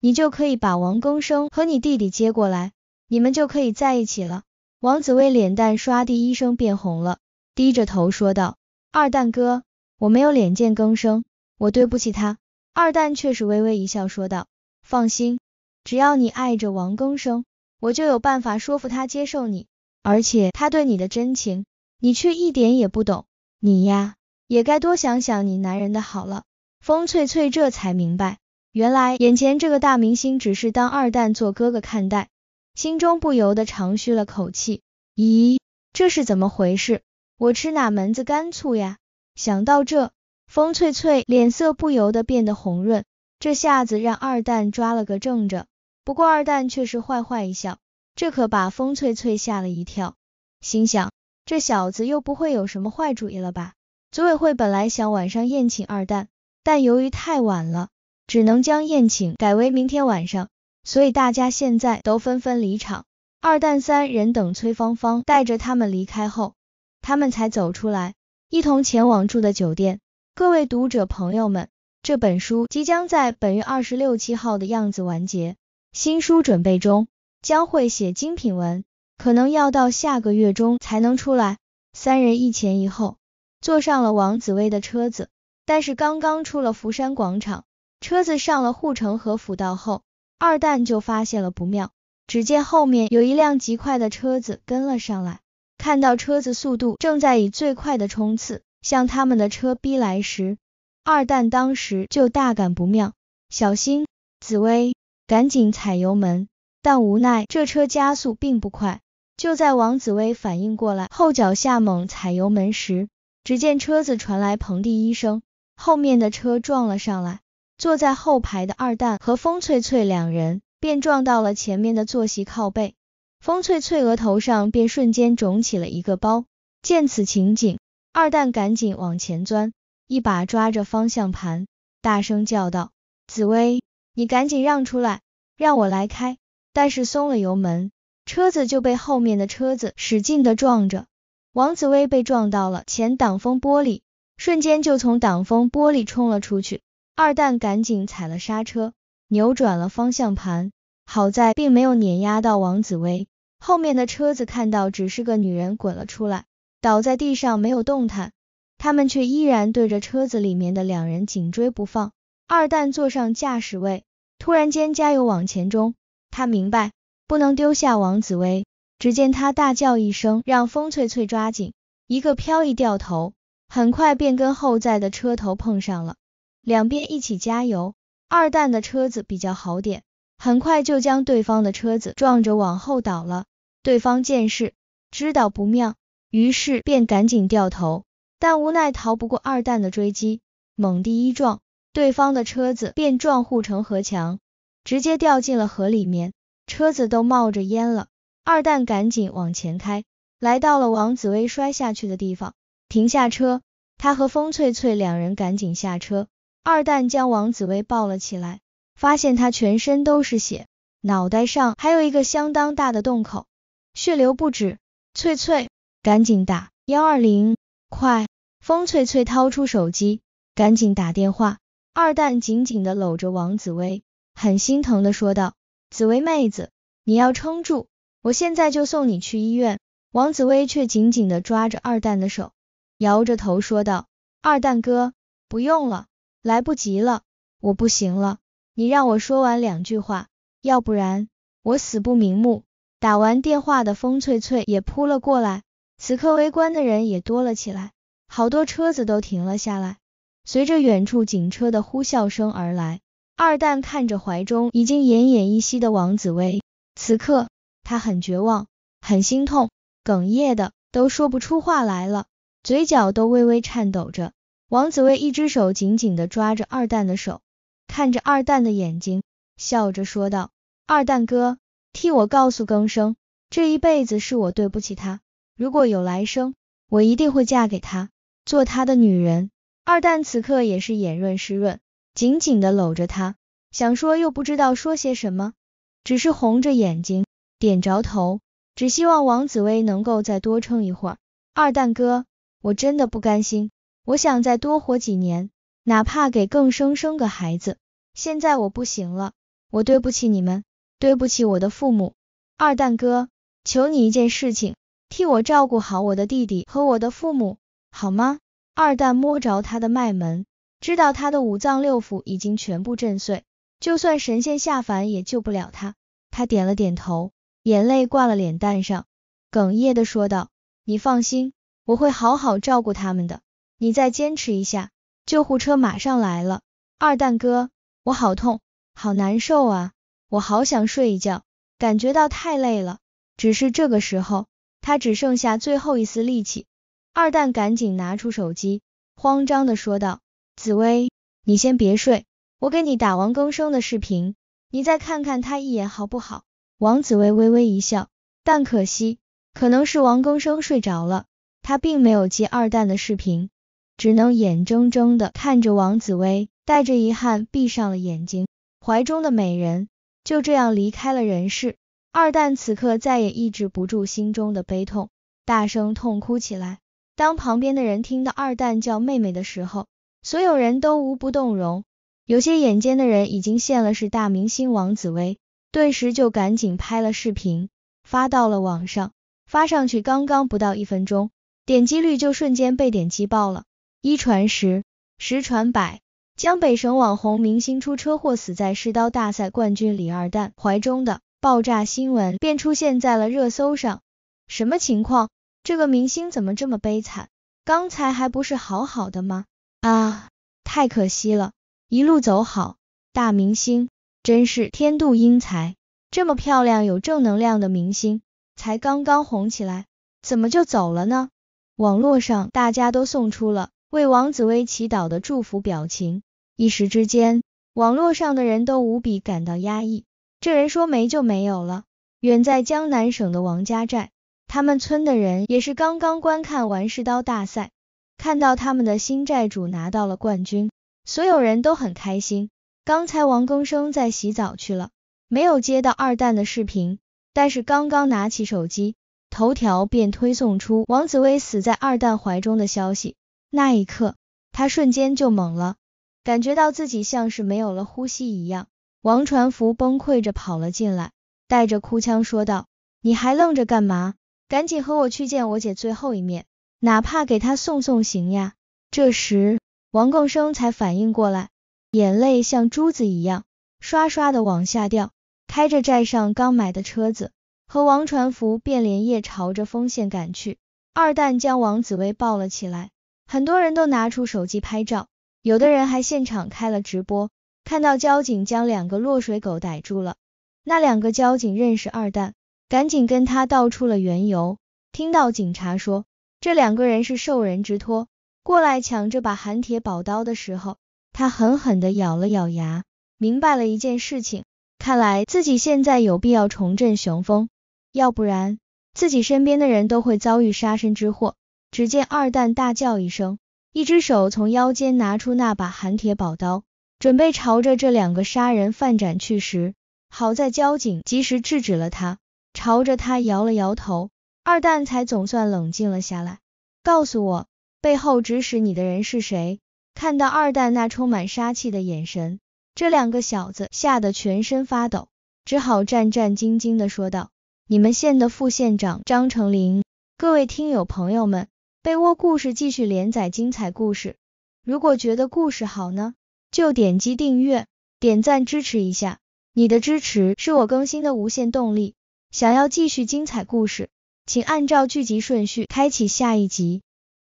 你就可以把王更生和你弟弟接过来，你们就可以在一起了。王子薇脸蛋刷地一声变红了，低着头说道：“二蛋哥，我没有脸见更生，我对不起他。”二蛋却是微微一笑说道：“放心，只要你爱着王更生，我就有办法说服他接受你。而且他对你的真情，你却一点也不懂。你呀，也该多想想你男人的好了。”风翠翠这才明白，原来眼前这个大明星只是当二蛋做哥哥看待，心中不由得长吁了口气。咦，这是怎么回事？我吃哪门子干醋呀？想到这，风翠翠脸色不由得变得红润。这下子让二蛋抓了个正着，不过二蛋却是坏坏一笑，这可把风翠翠吓了一跳，心想这小子又不会有什么坏主意了吧？组委会本来想晚上宴请二蛋。但由于太晚了，只能将宴请改为明天晚上，所以大家现在都纷纷离场。二蛋三人等崔芳芳带着他们离开后，他们才走出来，一同前往住的酒店。各位读者朋友们，这本书即将在本月二十六七号的样子完结，新书准备中，将会写精品文，可能要到下个月中才能出来。三人一前一后，坐上了王紫薇的车子。但是刚刚出了福山广场，车子上了护城河辅道后，二蛋就发现了不妙。只见后面有一辆极快的车子跟了上来，看到车子速度正在以最快的冲刺向他们的车逼来时，二蛋当时就大感不妙，小心！紫薇，赶紧踩油门。但无奈这车加速并不快。就在王紫薇反应过来后脚下猛踩油门时，只见车子传来砰的一声。后面的车撞了上来，坐在后排的二蛋和风翠翠两人便撞到了前面的坐席靠背，风翠翠额头上便瞬间肿起了一个包。见此情景，二蛋赶紧往前钻，一把抓着方向盘，大声叫道：“紫薇，你赶紧让出来，让我来开。”但是松了油门，车子就被后面的车子使劲的撞着，王紫薇被撞到了前挡风玻璃。瞬间就从挡风玻璃冲了出去，二蛋赶紧踩了刹车，扭转了方向盘，好在并没有碾压到王子薇。后面的车子看到只是个女人滚了出来，倒在地上没有动弹，他们却依然对着车子里面的两人紧追不放。二蛋坐上驾驶位，突然间加油往前冲，他明白不能丢下王子薇。只见他大叫一声，让风翠翠抓紧，一个飘逸掉头。很快便跟后在的车头碰上了，两边一起加油。二蛋的车子比较好点，很快就将对方的车子撞着往后倒了。对方见势知道不妙，于是便赶紧掉头，但无奈逃不过二蛋的追击，猛地一撞，对方的车子便撞护城河墙，直接掉进了河里面，车子都冒着烟了。二蛋赶紧往前开，来到了王紫薇摔下去的地方。停下车，他和风翠翠两人赶紧下车。二蛋将王紫薇抱了起来，发现她全身都是血，脑袋上还有一个相当大的洞口，血流不止。翠翠，赶紧打幺二零，快！风翠翠掏出手机，赶紧打电话。二蛋紧紧的搂着王紫薇，很心疼的说道：“紫薇妹子，你要撑住，我现在就送你去医院。”王紫薇却紧紧的抓着二蛋的手。摇着头说道：“二蛋哥，不用了，来不及了，我不行了，你让我说完两句话，要不然我死不瞑目。”打完电话的风翠翠也扑了过来，此刻围观的人也多了起来，好多车子都停了下来，随着远处警车的呼啸声而来。二蛋看着怀中已经奄奄一息的王子薇，此刻他很绝望，很心痛，哽咽的都说不出话来了。嘴角都微微颤抖着，王子薇一只手紧紧地抓着二蛋的手，看着二蛋的眼睛，笑着说道：“二蛋哥，替我告诉更生，这一辈子是我对不起他，如果有来生，我一定会嫁给他，做他的女人。”二蛋此刻也是眼润湿润，紧紧地搂着她，想说又不知道说些什么，只是红着眼睛点着头，只希望王紫薇能够再多撑一会儿，二蛋哥。我真的不甘心，我想再多活几年，哪怕给更生生个孩子。现在我不行了，我对不起你们，对不起我的父母。二蛋哥，求你一件事情，替我照顾好我的弟弟和我的父母，好吗？二蛋摸着他的脉门，知道他的五脏六腑已经全部震碎，就算神仙下凡也救不了他。他点了点头，眼泪挂了脸蛋上，哽咽的说道：“你放心。”我会好好照顾他们的，你再坚持一下，救护车马上来了。二蛋哥，我好痛，好难受啊，我好想睡一觉，感觉到太累了。只是这个时候，他只剩下最后一丝力气。二蛋赶紧拿出手机，慌张的说道：“紫薇，你先别睡，我给你打王更生的视频，你再看看他一眼好不好？”王紫薇微微一笑，但可惜，可能是王更生睡着了。他并没有接二蛋的视频，只能眼睁睁的看着王紫薇带着遗憾闭上了眼睛，怀中的美人就这样离开了人世。二蛋此刻再也抑制不住心中的悲痛，大声痛哭起来。当旁边的人听到二蛋叫妹妹的时候，所有人都无不动容。有些眼尖的人已经现了是大明星王紫薇，顿时就赶紧拍了视频发到了网上。发上去刚刚不到一分钟。点击率就瞬间被点击爆了，一传十，十传百，江北省网红明星出车祸死在世刀大赛冠军李二蛋怀中的爆炸新闻便出现在了热搜上。什么情况？这个明星怎么这么悲惨？刚才还不是好好的吗？啊，太可惜了，一路走好，大明星，真是天妒英才。这么漂亮有正能量的明星，才刚刚红起来，怎么就走了呢？网络上，大家都送出了为王紫薇祈祷的祝福表情，一时之间，网络上的人都无比感到压抑。这人说没就没有了。远在江南省的王家寨，他们村的人也是刚刚观看完世刀大赛，看到他们的新寨主拿到了冠军，所有人都很开心。刚才王更生在洗澡去了，没有接到二蛋的视频，但是刚刚拿起手机。头条便推送出王子薇死在二蛋怀中的消息，那一刻他瞬间就懵了，感觉到自己像是没有了呼吸一样。王传福崩溃着跑了进来，带着哭腔说道：“你还愣着干嘛？赶紧和我去见我姐最后一面，哪怕给她送送行呀！”这时王共生才反应过来，眼泪像珠子一样刷刷的往下掉，开着寨上刚买的车子。和王传福便连夜朝着丰县赶去。二蛋将王紫薇抱了起来，很多人都拿出手机拍照，有的人还现场开了直播。看到交警将两个落水狗逮住了，那两个交警认识二蛋，赶紧跟他道出了缘由。听到警察说这两个人是受人之托过来抢这把寒铁宝刀的时候，他狠狠的咬了咬牙，明白了一件事情：，看来自己现在有必要重振雄风。要不然自己身边的人都会遭遇杀身之祸。只见二蛋大叫一声，一只手从腰间拿出那把寒铁宝刀，准备朝着这两个杀人犯斩去时，好在交警及时制止了他，朝着他摇了摇头，二蛋才总算冷静了下来。告诉我，背后指使你的人是谁？看到二蛋那充满杀气的眼神，这两个小子吓得全身发抖，只好战战兢兢的说道。你们县的副县长张成林，各位听友朋友们，被窝故事继续连载精彩故事。如果觉得故事好呢，就点击订阅、点赞支持一下，你的支持是我更新的无限动力。想要继续精彩故事，请按照剧集顺序开启下一集。